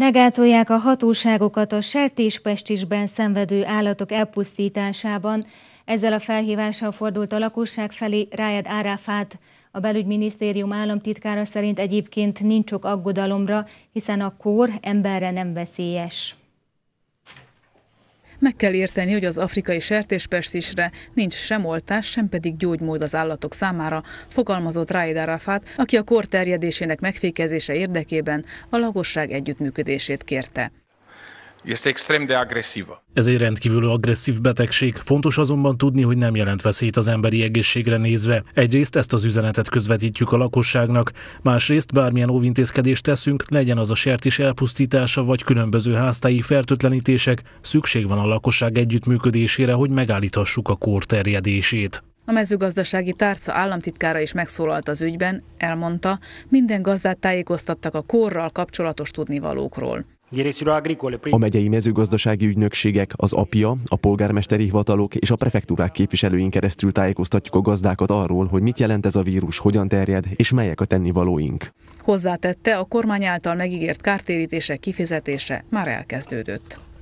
Negátolják a hatóságokat a sertéspestisben szenvedő állatok elpusztításában. Ezzel a felhívással fordult a lakosság felé Rájad Áráfát. A belügyminisztérium államtitkára szerint egyébként nincs ok aggodalomra, hiszen a kór emberre nem veszélyes. Meg kell érteni, hogy az afrikai sertéspestisre nincs sem oltás, sem pedig gyógymód az állatok számára, fogalmazott Raida Arafat, aki a kor terjedésének megfékezése érdekében a lakosság együttműködését kérte. Este extrem de agresivă. Ez egy rendkívül agresszív betegség, fontos azonban tudni, hogy nem jelent veszélyt az emberi egészségre nézve. Egyrészt ezt az üzenetet közvetítjük a lakosságnak, másrészt bármilyen óvintézkedést teszünk, legyen az a sertés elpusztítása vagy különböző háztáji fertőtlenítések, szükség van a lakosság együttműködésére, hogy megállíthassuk a kór terjedését. A mezőgazdasági tárca államtitkára is megszólalt az ügyben, elmondta, minden gazdát tájékoztattak a korral kapcsolatos tudnivalókról. A megyei mezőgazdasági ügynökségek, az APIA, a polgármesteri hivatalok és a prefektúrák képviselőink keresztül tájékoztatjuk a gazdákat arról, hogy mit jelent ez a vírus, hogyan terjed és melyek a tennivalóink. Hozzátette, a kormány által megígért kártérítések kifizetése már elkezdődött.